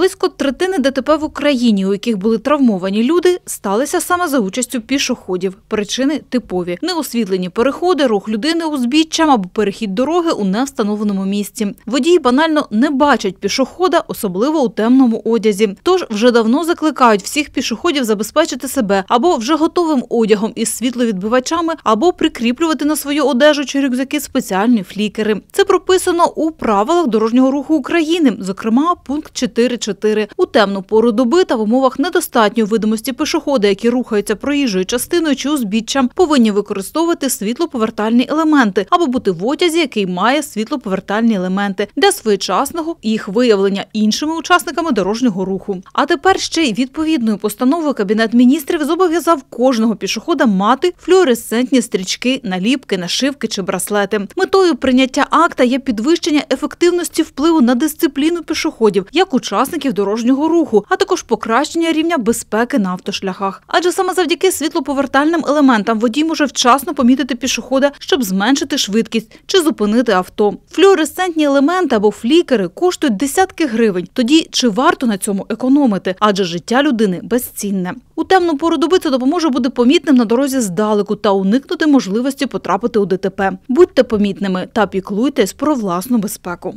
Близько третини ДТП в Україні, у яких були травмовані люди, сталися саме за участю пішоходів. Причини типові: неосвітлені переходи, рух людини узбіччям або перехід дороги у невстановленому місці. Водії банально не бачать пішохода, особливо у темному одязі. Тож вже давно закликають всіх пішоходів забезпечити себе або вже готовим одягом із світловідбивачами, або прикріплювати на свою одежу чи рюкзаки спеціальні флікери. Це прописано у правилах дорожнього руху України, зокрема пункт чи. У темну пору доби та в умовах недостатньої видимості пішоходи, які рухаються проїжджою частиною чи узбіччям, повинні використовувати світлоповертальні елементи або бути в одязі, який має світлоповертальні елементи для своєчасного їх виявлення іншими учасниками дорожнього руху. А тепер ще й відповідною постановою кабінет міністрів зобов'язав кожного пішохода мати флюоресцентні стрічки, наліпки, нашивки чи браслети. Метою прийняття акта є підвищення ефективності впливу на дисципліну пішоходів як учасників учасників дорожнього руху, а також покращення рівня безпеки на автошляхах. Адже саме завдяки світлоповертальним елементам водій може вчасно помітити пішохода, щоб зменшити швидкість чи зупинити авто. Флюоресцентні елементи або флікери коштують десятки гривень. Тоді чи варто на цьому економити? Адже життя людини безцінне. У темну пору доби це допоможе бути помітним на дорозі здалеку та уникнути можливості потрапити у ДТП. Будьте помітними та піклуйтесь про власну безпеку.